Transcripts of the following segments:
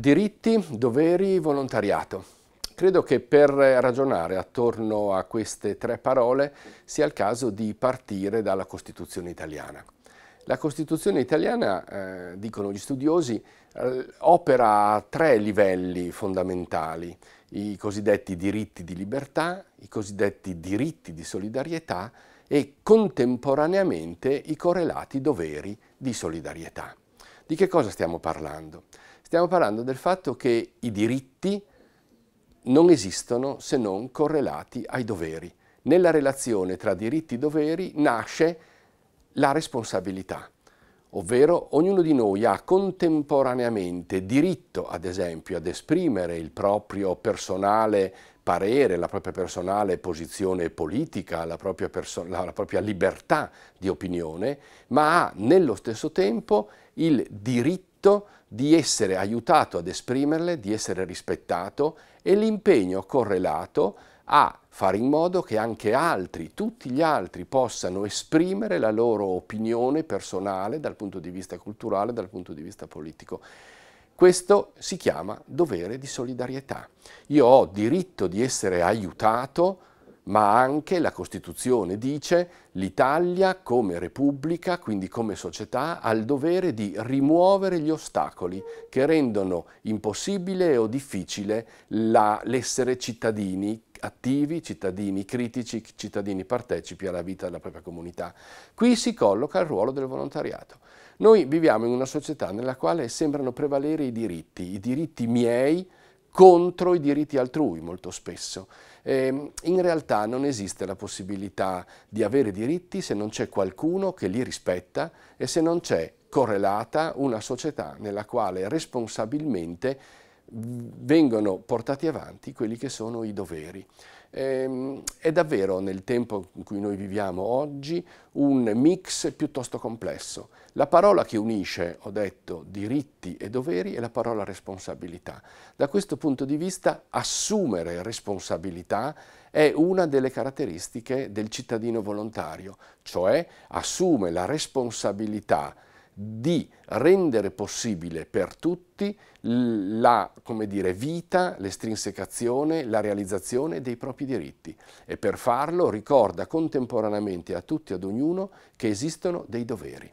Diritti, doveri, volontariato. Credo che per ragionare attorno a queste tre parole sia il caso di partire dalla Costituzione italiana. La Costituzione italiana, eh, dicono gli studiosi, eh, opera a tre livelli fondamentali, i cosiddetti diritti di libertà, i cosiddetti diritti di solidarietà e contemporaneamente i correlati doveri di solidarietà. Di che cosa stiamo parlando? Stiamo parlando del fatto che i diritti non esistono se non correlati ai doveri. Nella relazione tra diritti e doveri nasce la responsabilità, ovvero ognuno di noi ha contemporaneamente diritto, ad esempio, ad esprimere il proprio personale parere, la propria personale posizione politica, la propria, la, la propria libertà di opinione, ma ha nello stesso tempo il diritto diritto di essere aiutato ad esprimerle, di essere rispettato e l'impegno correlato a fare in modo che anche altri, tutti gli altri, possano esprimere la loro opinione personale dal punto di vista culturale, dal punto di vista politico. Questo si chiama dovere di solidarietà. Io ho diritto di essere aiutato ma anche la Costituzione dice l'Italia come repubblica, quindi come società, ha il dovere di rimuovere gli ostacoli che rendono impossibile o difficile l'essere cittadini attivi, cittadini critici, cittadini partecipi alla vita della propria comunità. Qui si colloca il ruolo del volontariato. Noi viviamo in una società nella quale sembrano prevalere i diritti, i diritti miei, contro i diritti altrui molto spesso. Eh, in realtà non esiste la possibilità di avere diritti se non c'è qualcuno che li rispetta e se non c'è correlata una società nella quale responsabilmente vengono portati avanti quelli che sono i doveri. Ehm, è davvero nel tempo in cui noi viviamo oggi un mix piuttosto complesso. La parola che unisce, ho detto, diritti e doveri è la parola responsabilità. Da questo punto di vista assumere responsabilità è una delle caratteristiche del cittadino volontario, cioè assume la responsabilità di rendere possibile per tutti la dire, vita, l'estrinsecazione, la realizzazione dei propri diritti e per farlo ricorda contemporaneamente a tutti e ad ognuno che esistono dei doveri.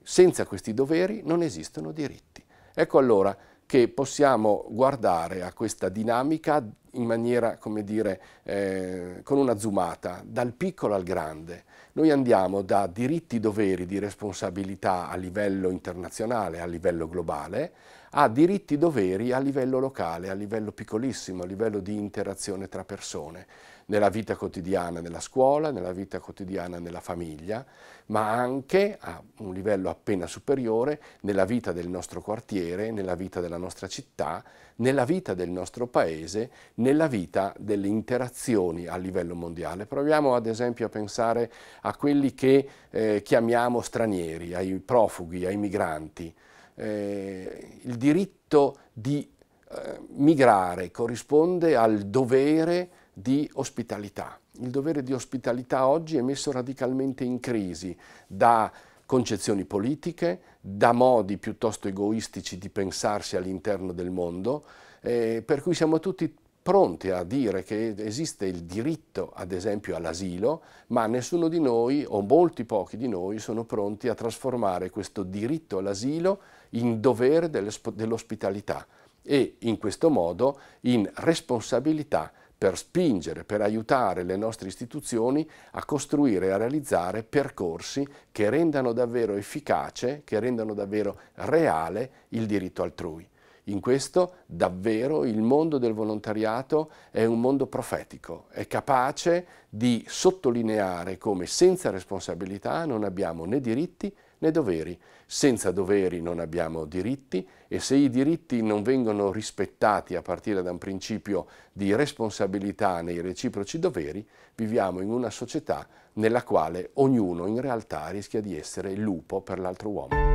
Senza questi doveri non esistono diritti. Ecco allora che possiamo guardare a questa dinamica in maniera, come dire, eh, con una zoomata, dal piccolo al grande. Noi andiamo da diritti, doveri di responsabilità a livello internazionale, a livello globale, a diritti, doveri a livello locale, a livello piccolissimo, a livello di interazione tra persone, nella vita quotidiana nella scuola, nella vita quotidiana nella famiglia, ma anche a un livello appena superiore nella vita del nostro quartiere, nella vita della nostra città, nella vita del nostro paese, nella vita delle interazioni a livello mondiale. Proviamo ad esempio a pensare a quelli che eh, chiamiamo stranieri, ai profughi, ai migranti. Eh, il diritto di eh, migrare corrisponde al dovere di ospitalità. Il dovere di ospitalità oggi è messo radicalmente in crisi da concezioni politiche, da modi piuttosto egoistici di pensarsi all'interno del mondo, eh, per cui siamo tutti pronti a dire che esiste il diritto, ad esempio, all'asilo, ma nessuno di noi, o molti pochi di noi, sono pronti a trasformare questo diritto all'asilo in dovere dell'ospitalità e in questo modo in responsabilità per spingere, per aiutare le nostre istituzioni a costruire e a realizzare percorsi che rendano davvero efficace, che rendano davvero reale il diritto altrui. In questo davvero il mondo del volontariato è un mondo profetico, è capace di sottolineare come senza responsabilità non abbiamo né diritti né doveri. Senza doveri non abbiamo diritti e se i diritti non vengono rispettati a partire da un principio di responsabilità nei reciproci doveri, viviamo in una società nella quale ognuno in realtà rischia di essere lupo per l'altro uomo.